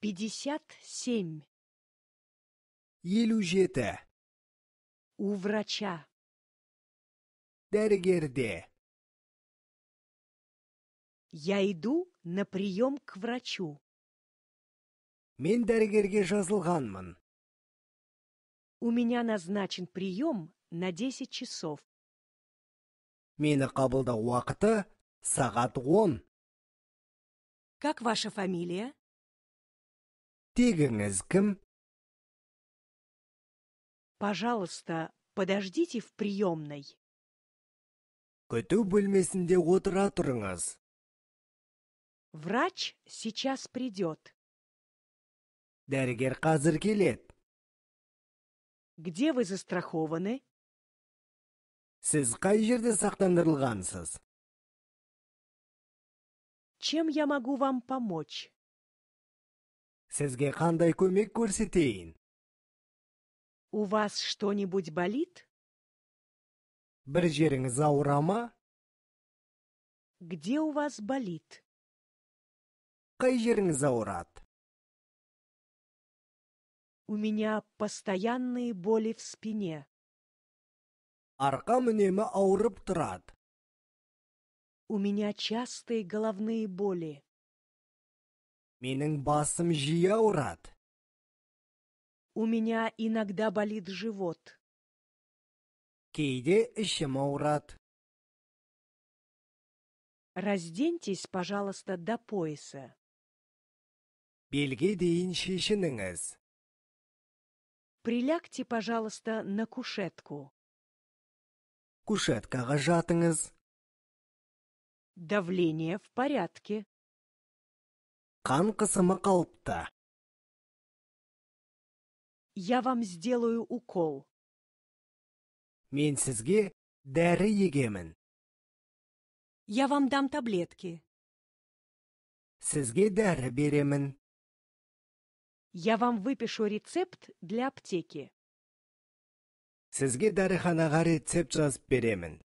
Пятьдесят семь. Елюжете. У врача. Дергерде. Я иду на прием к врачу. Мен дәрігерге жазылғанмын. У меня назначен прием на 10 часов. Мені қабылдау уақыты сағат 10. Как ваша фамилия? Тегіңіз кім? Пожалуйста, подождите в приемной. Күту бөлмесінде отыра тұрыңыз. Врач сейчас придет. Дәрігер қазір келет. Где вы застрахованы? Сіз қай жерде сақтандырылғансыз? Чем я могу вам помочь? Sizga qanday ko'mak ko'rsatayin? У вас что-нибудь болит? Bir Заурама. Где у вас болит? Қай Заурат. У меня постоянные боли в спине. Арқам үнемі ауырып У меня частые головные боли. Менің басым жиі ауырады. У меня иногда болит живот. Кейде ішім ауырады. Разденьтесь, пожалуйста, до пояса. Белге дейін шешініңіз. Прилягте, пожалуйста, на кушетку. Кушетка жатыңыз. Давление в порядке. қан қысымы қалыпты. Я вам сделаю укол. Мен сізге дәрі егемін. Я вам дам таблетки. Сізге дәрі беремін. Я вам выпишу рецепт для аптеки. Сізге дәріханаға рецепт жазып беремін.